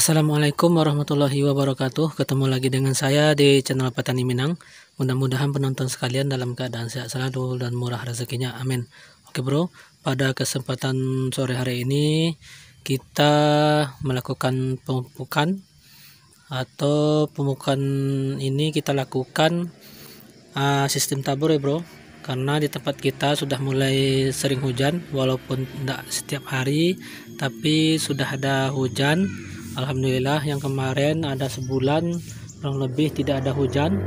Assalamualaikum warahmatullahi wabarakatuh Ketemu lagi dengan saya di channel Petani Minang Mudah-mudahan penonton sekalian dalam keadaan sehat selalu dan murah rezekinya Amin Oke bro, pada kesempatan sore hari ini Kita melakukan pemupukan Atau pemupukan ini kita lakukan uh, sistem tabur ya bro karena di tempat kita sudah mulai sering hujan walaupun tidak setiap hari tapi sudah ada hujan Alhamdulillah yang kemarin ada sebulan kurang lebih tidak ada hujan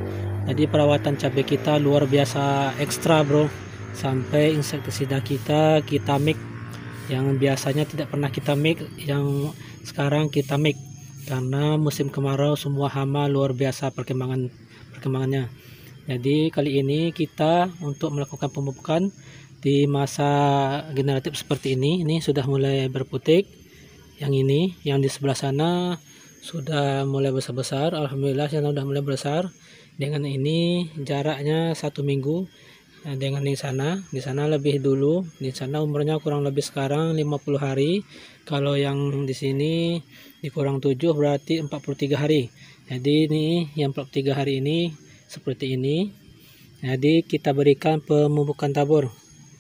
jadi perawatan cabai kita luar biasa ekstra bro sampai insektisida kita kita mix yang biasanya tidak pernah kita mix yang sekarang kita mix karena musim kemarau semua hama luar biasa perkembangan perkembangannya jadi kali ini kita untuk melakukan pemupukan di masa generatif seperti ini ini sudah mulai berputik yang ini yang di sebelah sana sudah mulai besar-besar Alhamdulillah sana sudah mulai besar dengan ini jaraknya satu minggu nah, dengan di sana di sana lebih dulu di sana umurnya kurang lebih sekarang 50 hari kalau yang di sini dikurang 7 berarti 43 hari jadi ini yang 43 hari ini seperti ini jadi kita berikan pemupukan tabur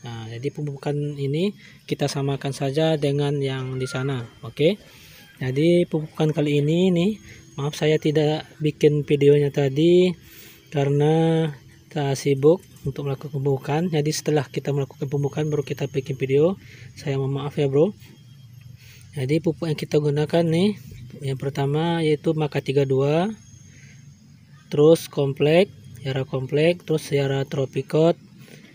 Nah, jadi pupukan ini kita samakan saja dengan yang di sana, oke? Okay? Jadi pupukan kali ini nih, maaf saya tidak bikin videonya tadi karena kita sibuk untuk melakukan pembukaan. Jadi setelah kita melakukan pembukaan baru kita bikin video. Saya mohon maaf ya, Bro. Jadi pupuk yang kita gunakan nih, yang pertama yaitu Maka 32, terus komplek, Yara komplek, terus Yara tropicot,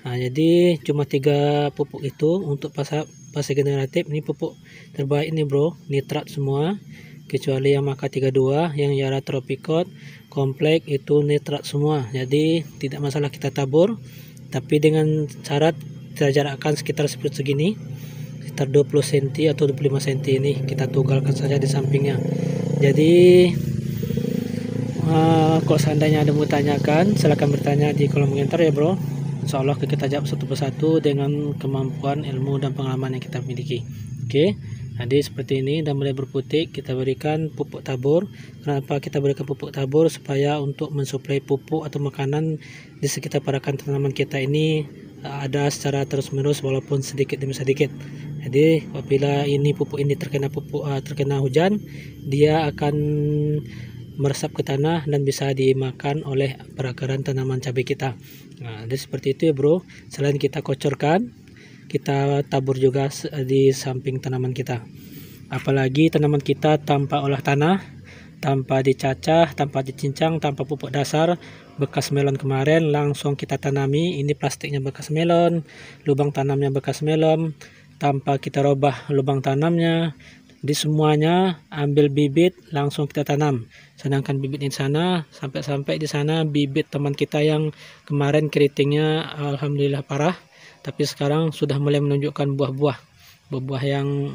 nah, jadi cuma tiga pupuk itu untuk pasar pasar generatif ini pupuk terbaik nih bro nitrat semua kecuali yang maka 32 yang yara tropicot kompleks itu nitrat semua jadi tidak masalah kita tabur tapi dengan syarat kita jarakkan sekitar seperti segini sekitar 20 cm atau 25 cm ini kita tugalkan saja di sampingnya jadi uh, ah, kok seandainya ada mau tanyakan silahkan bertanya di kolom komentar ya bro insya Allah kita jawab satu persatu dengan kemampuan ilmu dan pengalaman yang kita miliki oke okay? jadi seperti ini dan mulai berputik kita berikan pupuk tabur kenapa kita berikan pupuk tabur supaya untuk mensuplai pupuk atau makanan di sekitar parakan tanaman kita ini eh, ada secara terus menerus walaupun sedikit demi sedikit jadi apabila ini pupuk ini terkena pupuk uh, terkena hujan dia akan meresap ke tanah dan bisa dimakan oleh perakaran tanaman cabai kita nah jadi seperti itu ya bro selain kita kocorkan kita tabur juga di samping tanaman kita apalagi tanaman kita tanpa olah tanah tanpa dicacah, tanpa dicincang, tanpa pupuk dasar bekas melon kemarin langsung kita tanami ini plastiknya bekas melon lubang tanamnya bekas melon tanpa kita robah lubang tanamnya di semuanya ambil bibit langsung kita tanam sedangkan bibit di sana sampai-sampai di sana bibit teman kita yang kemarin keritingnya alhamdulillah parah tapi sekarang sudah mulai menunjukkan buah-buah buah-buah yang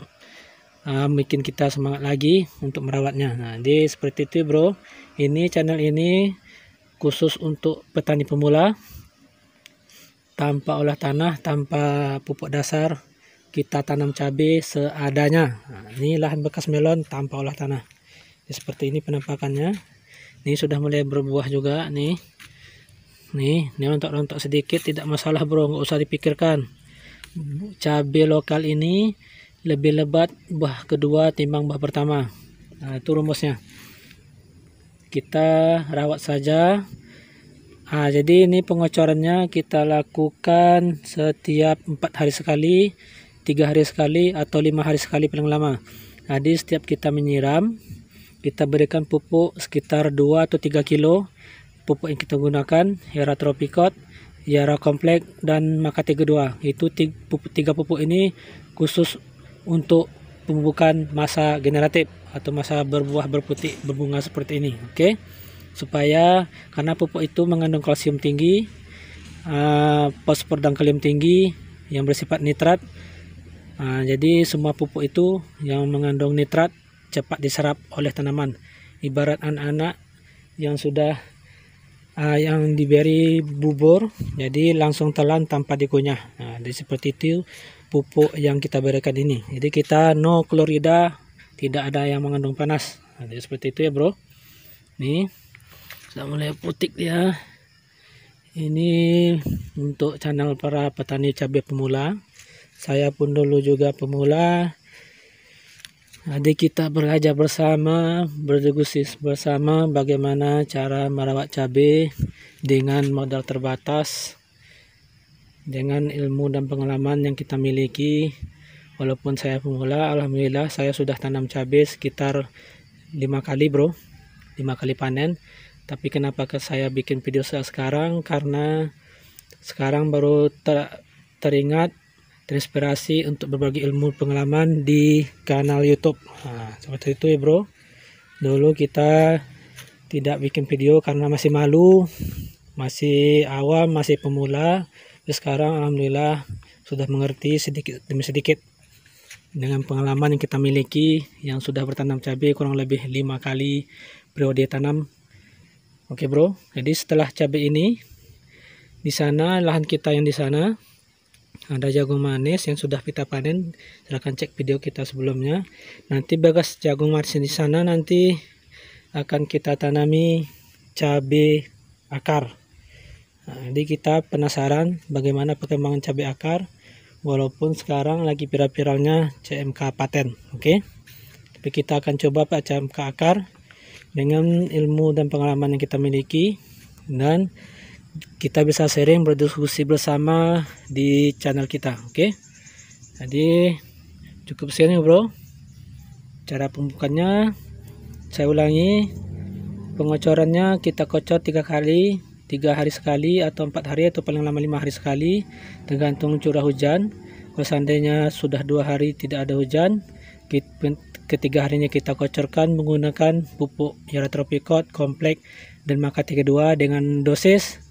uh, bikin kita semangat lagi untuk merawatnya nah jadi seperti itu bro ini channel ini khusus untuk petani pemula tanpa olah tanah tanpa pupuk dasar kita tanam cabai seadanya nah, ini lahan bekas melon tanpa olah tanah ini ya, seperti ini penampakannya ini sudah mulai berbuah juga nih nih ini rontok-rontok sedikit tidak masalah bro nggak usah dipikirkan cabai lokal ini lebih lebat buah kedua timbang buah pertama nah, itu rumusnya kita rawat saja Nah, jadi ini pengocorannya kita lakukan setiap empat hari sekali tiga hari sekali atau lima hari sekali paling lama jadi setiap kita menyiram kita berikan pupuk sekitar 2 atau 3 kilo pupuk yang kita gunakan Hera Tropicot, Hera dan Makati kedua itu tiga pupuk, tiga pupuk ini khusus untuk pembukaan masa generatif atau masa berbuah berputih berbunga seperti ini oke okay? supaya karena pupuk itu mengandung kalsium tinggi uh, fosfor dan kalium tinggi yang bersifat nitrat Nah, jadi semua pupuk itu yang mengandung nitrat cepat diserap oleh tanaman. Ibarat anak-anak yang sudah uh, yang diberi bubur, jadi langsung telan tanpa dikunyah. Nah, jadi seperti itu pupuk yang kita berikan ini. Jadi kita no klorida, tidak ada yang mengandung panas. Nah, jadi seperti itu ya bro. Nih, sudah mulai putik dia. Ini untuk channel para petani cabai pemula. Saya pun dulu juga pemula. Adik kita belajar bersama, berdiskusi bersama bagaimana cara merawat cabai dengan modal terbatas, dengan ilmu dan pengalaman yang kita miliki. Walaupun saya pemula, alhamdulillah saya sudah tanam cabai sekitar 5 kali bro, 5 kali panen. Tapi kenapa saya bikin video saya sekarang? Karena sekarang baru ter teringat terinspirasi untuk berbagi ilmu pengalaman di kanal YouTube. Nah, seperti itu ya bro. Dulu kita tidak bikin video karena masih malu, masih awam, masih pemula. sekarang alhamdulillah sudah mengerti sedikit demi sedikit dengan pengalaman yang kita miliki yang sudah bertanam cabai kurang lebih lima kali periode tanam. Oke bro, jadi setelah cabai ini di sana lahan kita yang di sana ada jagung manis yang sudah kita panen silahkan cek video kita sebelumnya nanti bagas jagung manis di sana nanti akan kita tanami cabai akar nah, jadi kita penasaran bagaimana perkembangan cabai akar walaupun sekarang lagi viral-viralnya CMK paten oke okay? tapi kita akan coba Pak CMK akar dengan ilmu dan pengalaman yang kita miliki dan kita bisa sharing berdiskusi bersama di channel kita oke okay? jadi cukup sekian ya bro cara pembukanya saya ulangi pengocorannya kita kocor tiga kali tiga hari sekali atau empat hari atau paling lama lima hari sekali tergantung curah hujan kalau seandainya sudah dua hari tidak ada hujan ketiga harinya kita kocorkan menggunakan pupuk Yara Tropicot komplek dan maka 32 dengan dosis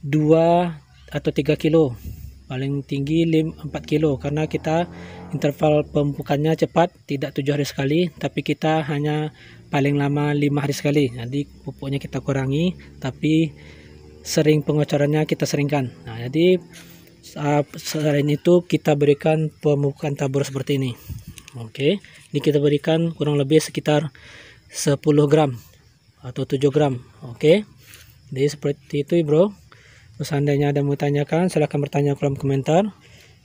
2 atau 3 kilo paling tinggi 4 kilo karena kita interval pembukannya cepat tidak 7 hari sekali tapi kita hanya paling lama 5 hari sekali jadi pupuknya kita kurangi tapi sering pengocorannya kita seringkan nah jadi uh, selain itu kita berikan pemupukan tabur seperti ini oke ini kita berikan kurang lebih sekitar 10 gram atau 7 gram oke jadi seperti itu bro Seandainya ada yang mau tanyakan, silahkan bertanya kolom komentar.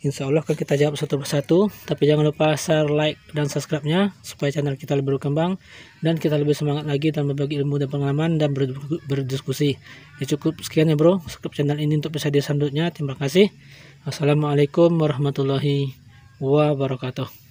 Insya Allah akan kita jawab satu persatu. Tapi jangan lupa share, like, dan subscribe-nya supaya channel kita lebih berkembang dan kita lebih semangat lagi dalam berbagi ilmu dan pengalaman dan berdiskusi. Ya cukup sekian ya bro. Subscribe channel ini untuk episode selanjutnya. Terima kasih. Assalamualaikum warahmatullahi wabarakatuh.